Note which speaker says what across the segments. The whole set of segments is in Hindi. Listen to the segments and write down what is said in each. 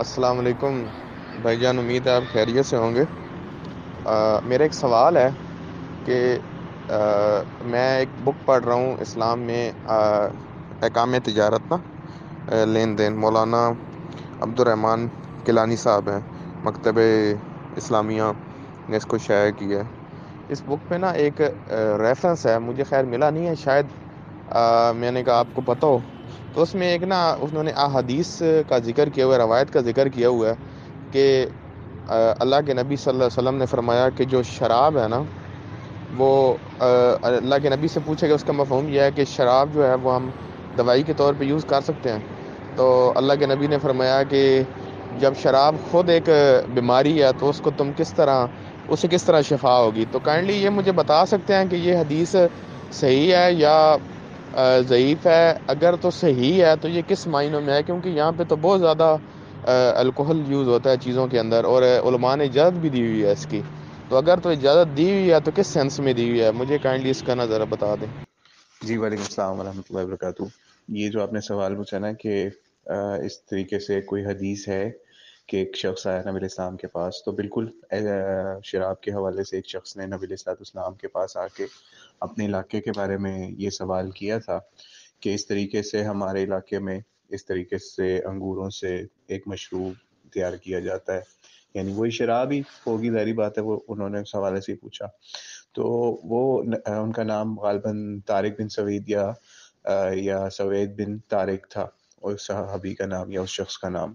Speaker 1: अस्सलाम वालेकुम भाईजान उम्मीद है आप खैरियत से होंगे आ, मेरा एक सवाल है कि मैं एक बुक पढ़ रहा हूँ इस्लाम में एकाम तजारत ना लेन देन मौलाना अब्दुलरहमान किलानी साहब हैं मकतब इस्लामिया ने इसको शाया किया है इस बुक में ना एक रेफरेंस है मुझे खैर मिला नहीं है शायद आ, मैंने कहा आपको पता हो तो उसमें एक ना उन्होंने अदीस का जिक्र किया हुआ रवायत का जिक्र किया हुआ है कि अल्लाह के नबी सल्लल्लाहु अलैहि वसल्लम ने फरमाया कि जो शराब है ना वो अल्लाह के नबी से पूछा कि उसका मफहम यह है कि शराब जो है वो हम दवाई के तौर पे यूज़ कर सकते हैं तो अल्लाह के नबी ने फरमाया कि जब शराब खुद एक बीमारी है तो उसको तुम किस तरह उसे किस तरह शफा होगी तो काइंडली ये मुझे बता सकते हैं कि ये हदीस सही है या ज़यीफ़ है अगर तो सही है तो ये किस मायनों में है क्योंकि यहाँ पे तो बहुत ज़्यादा अल्कोहल यूज़ होता है चीज़ों के अंदर और ने इजाज़त भी दी हुई है इसकी तो अगर तो इजाज़त दी हुई है तो किस सेंस में दी हुई है मुझे काइंडली इसका ना ज़रा बता दें जी वालेकुम अस्सलाम वरहमतुल्लाहि ये जो आपने सवाल पूछा ना कि इस तरीके से कोई
Speaker 2: हदीस है कि एक शख्स आया नबी इस्लाम के पास तो बिल्कुल शराब के हवाले से एक शख्स ने नबी इस्लाम के पास आके अपने इलाके के बारे में ये सवाल किया था कि इस तरीके से हमारे इलाके में इस तरीके से अंगूरों से एक मशरूब तैयार किया जाता है यानी वही शराब ही होगी जारी बात है वो उन्होंने उस हवाले से पूछा तो वो न, उनका नाम गालबन तारिक बिन सवेद या या सवेद बिन तारिक था और सहाबी का नाम या उस शख्स का नाम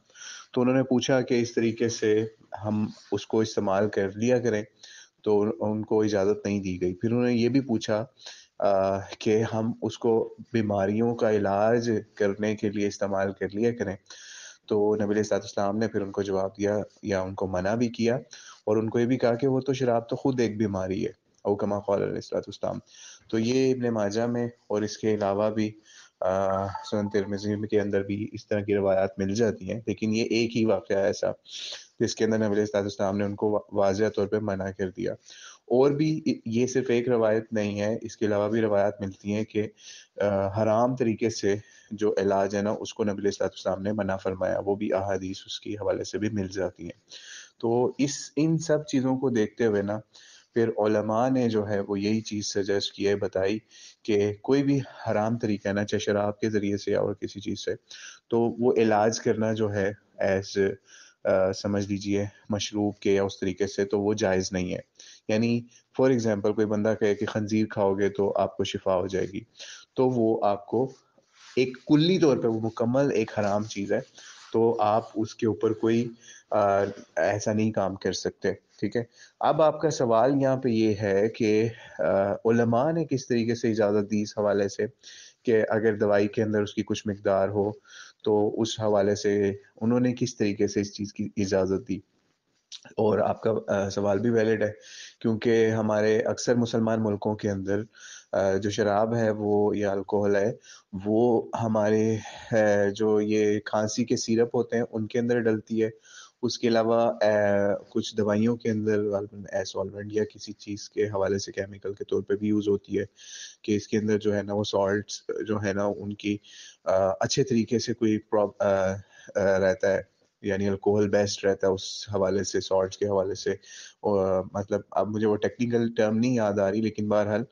Speaker 2: तो उन्होंने पूछा कि इस तरीके से हम उसको इस्तेमाल कर लिया करें तो उनको इजाज़त नहीं दी गई फिर उन्होंने ये भी पूछा कि हम उसको बीमारियों का इलाज करने के लिए इस्तेमाल कर लिया करें तो नबी सलाम ने फिर उनको जवाब दिया या उनको मना भी किया और उनको ये भी कहा कि वो तो शराब तो ख़ुद एक बीमारी है अवकमा कौलाम तो ये इबन माजा में और इसके अलावा भी सुन तिरमिजी के अंदर भी इस तरह की रवायात मिल जाती हैं लेकिन ये एक ही वाक़ है ऐसा जिसके अंदर नबी इस्लाम ने उनको वाजह तौर पर मना कर दिया और भी ये सिर्फ एक रवायत नहीं है इसके अलावा भी रवायात मिलती हैं कि हराम तरीके से जो इलाज है ना उसको नबी इस्लाम ने मना फरमाया वो भी अहादीस उसके हवाले से भी मिल जाती हैं तो इस इन सब चीज़ों को देखते हुए ना फिर ने जो है वो यही चीज़ सजेस्ट की है बताई कि कोई भी हराम तरीका ना चाहे शराब के ज़रिए से और किसी चीज़ से तो वो इलाज करना जो है एज Uh, समझ लीजिए मशरूब के या उस तरीके से तो वो जायज़ नहीं है यानी फॉर एग्ज़ाम्पल कोई बंदा कहे कि खंजीर खाओगे तो आपको शिफा हो जाएगी तो वो आपको एक कुल्ली तौर पर वो मुकम्मल एक हराम चीज़ है तो आप उसके ऊपर कोई आ, ऐसा नहीं काम कर सकते ठीक है अब आपका सवाल यहाँ पे ये है कि उलमा ने किस तरीके से इजाज़त दी इस हवाले से कि अगर दवाई के अंदर उसकी कुछ मकदार हो तो उस हवाले से उन्होंने किस तरीके से इस चीज़ की इजाज़त दी और आपका आ, सवाल भी वैलिड है क्योंकि हमारे अक्सर मुसलमान मुल्कों के अंदर आ, जो शराब है वो या अल्कोहल है वो हमारे है, जो ये खांसी के सिरप होते हैं उनके अंदर डलती है उसके अलावा कुछ दवाइयों के अंदर सॉल्वेंट या किसी चीज़ के हवाले से केमिकल के तौर पे भी यूज़ होती है कि इसके अंदर जो है ना वो सॉल्ट जो है ना उनकी अच्छे तरीके से कोई रहता है यानी अल्कोहल बेस्ट रहता है उस हवाले से सॉल्ट के हवाले से और मतलब अब मुझे वो टेक्निकल टर्म नहीं याद आ रही लेकिन बहरहाल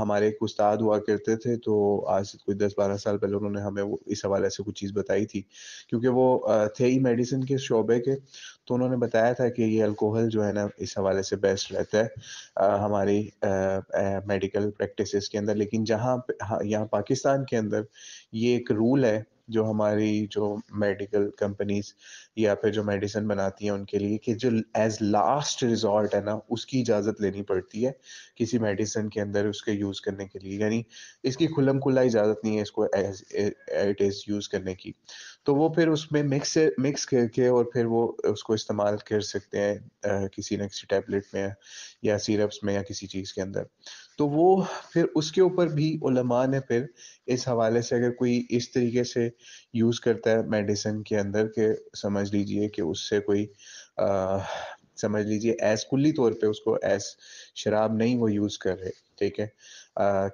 Speaker 2: हमारे एक उस्ताद हुआ करते थे तो आज से कोई दस बारह साल पहले उन्होंने हमें वो इस हवाले से कुछ चीज़ बताई थी क्योंकि वो थे ही मेडिसिन के शोबे के तो उन्होंने बताया था कि ये अल्कोहल जो है ना इस हवाले से बेस्ट रहता है हमारी मेडिकल प्रैक्टिस के अंदर लेकिन जहाँ हाँ, यहाँ पाकिस्तान के अंदर ये एक रूल है जो हमारी जो मेडिकल कंपनीज या फिर जो मेडिसिन बनाती हैं उनके लिए कि जो एज लास्ट रिजॉर्ट है ना उसकी इजाज़त लेनी पड़ती है किसी मेडिसिन के अंदर उसके यूज़ करने के लिए यानी इसकी खुलम खुला इजाज़त नहीं है इसको एज इट इज़ यूज़ करने की तो वो फिर उसमें मिक्स मिक्स करके और फिर वो उसको इस्तेमाल कर सकते हैं किसी न किसी टेबलेट में या सीरप्स में या किसी चीज़ के अंदर तो वो फिर उसके ऊपर भी उलमा ने फिर इस हवाले से अगर कोई इस तरीके से यूज़ करता है मेडिसिन के अंदर के समझ लीजिए कि उससे कोई आ, समझ लीजिए एस कुल्ली तौर पे उसको एस शराब नहीं वो यूज़ कर रहे ठीक है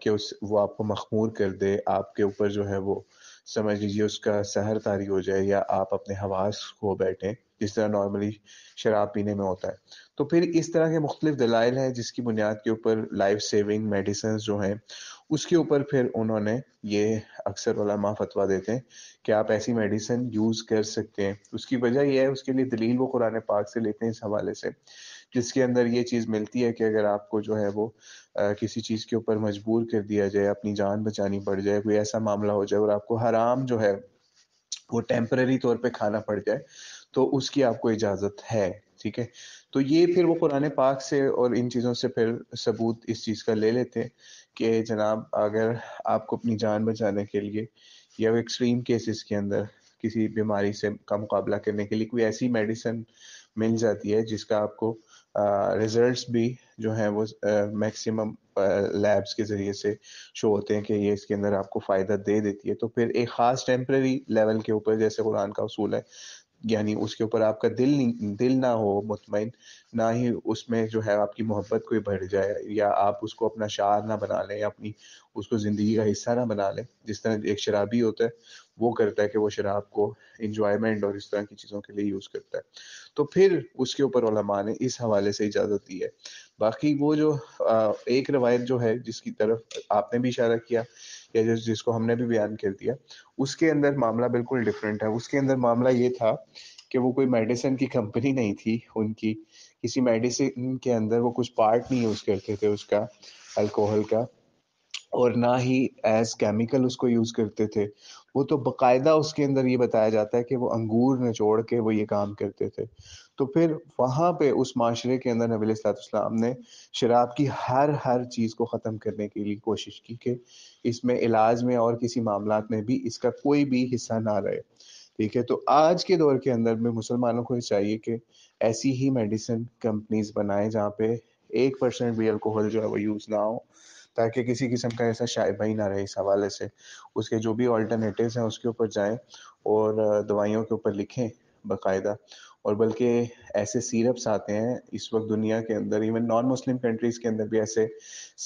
Speaker 2: कि उस वो आपको मखमूर कर दे आपके ऊपर जो है वो समझ लीजिए उसका सहर तारी हो जाए या आप अपने हवास खो बैठें जिस तरह नॉर्मली शराब पीने में होता है तो फिर इस तरह के मुख्तलिफ दलाइल हैं जिसकी बुनियाद के ऊपर लाइफ सेविंग मेडिसन जो हैं उसके ऊपर फिर उन्होंने ये अक्सर वलमा फतवा देते हैं कि आप ऐसी मेडिसन यूज़ कर सकते हैं उसकी वजह यह है उसके लिए दलील वो कुरान पाक से लेते हैं इस हवाले से जिसके अंदर ये चीज़ मिलती है कि अगर आपको जो है वो आ, किसी चीज़ के ऊपर मजबूर कर दिया जाए अपनी जान बचानी पड़ जाए कोई ऐसा मामला हो जाए और आपको हराम जो है वो टेम्पररी तौर पे खाना पड़ जाए तो उसकी आपको इजाज़त है ठीक है तो ये फिर वो पुराने पाक से और इन चीज़ों से फिर सबूत इस चीज़ का ले लेते हैं कि जनाब अगर आपको अपनी जान बचाने के लिए या एक्सट्रीम केसेस के अंदर किसी बीमारी से का मुकाबला करने के लिए कोई ऐसी मेडिसिन मिल जाती है जिसका आपको रिजल्ट्स भी जो हैं वो मैक्सिमम लैब्स के ज़रिए से शो होते हैं कि ये इसके अंदर आपको फ़ायदा दे देती है तो फिर एक ख़ास टेम्प्रेरी लेवल के ऊपर जैसे कुरान का उसूल है यानी उसके ऊपर आपका दिल दिल ना हो मुतमिन ना ही उसमें जो है आपकी मोहब्बत कोई बढ़ जाए या आप उसको अपना शार ना बना लें या अपनी उसको ज़िंदगी का हिस्सा ना बना लें जिस तरह एक शराबी होता है वो करता है कि वो शराब को इंजॉयमेंट और इस तरह की चीज़ों के लिए यूज़ करता है तो फिर उसके ऊपर ओलमा ने इस हवाले से इजाज़त दी है बाकी वो जो आ, एक रवायत जो है जिसकी तरफ आपने भी इशारा किया या जिस जिसको हमने भी बयान कर दिया उसके अंदर मामला बिल्कुल डिफरेंट है उसके अंदर मामला ये था कि वो कोई मेडिसिन की कंपनी नहीं थी उनकी किसी मेडिसिन के अंदर वो कुछ पार्ट नहीं यूज़ करते थे उसका अल्कोहल का और ना ही एज केमिकल उसको यूज़ करते थे वो तो बकायदा उसके अंदर ये बताया जाता है कि वो अंगूर निचोड़ के वो ये काम करते थे तो फिर वहाँ पे उस माशरे के अंदर नबी सलाम ने शराब की हर हर चीज़ को ख़त्म करने के लिए कोशिश की कि इसमें इलाज में और किसी मामला में भी इसका कोई भी हिस्सा ना रहे ठीक है तो आज के दौर के अंदर में मुसलमानों को चाहिए कि ऐसी ही मेडिसिन कंपनीज बनाए जहाँ पे एक परसेंट भी अल्कोहल जो है वो यूज़ ना हो ताकि किसी किस्म का ऐसा शायबा ही ना रहे इस हवाले से उसके जो भी ऑल्टरनेटिव्स हैं उसके ऊपर जाएं और दवाइयों के ऊपर लिखें बाकायदा और बल्कि ऐसे सीरप्स आते हैं इस वक्त दुनिया के अंदर इवन नॉन मुस्लिम कंट्रीज़ के अंदर भी ऐसे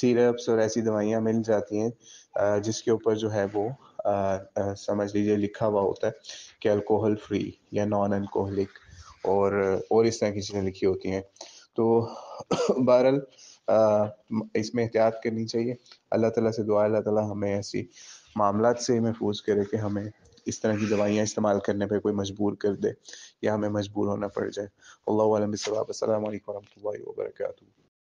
Speaker 2: सीरप्स और ऐसी दवाइयाँ मिल जाती हैं जिसके ऊपर जो है वो आ, आ, समझ लीजिए लिखा हुआ होता है कि अल्कोहल फ्री या नॉन अल्कोहलिक और और इस तरह की चीज़ें लिखी होती हैं तो बहरहाल इसमें एहतियात करनी चाहिए अल्लाह ताला से दुआ अल्लाह ताला हमें ऐसी मामला से महफूज करे कि हमें इस तरह की दवाइयाँ इस्तेमाल करने पर कोई मजबूर कर दे या हमें मजबूर होना पड़ जाए अल्लाह वरम वर्क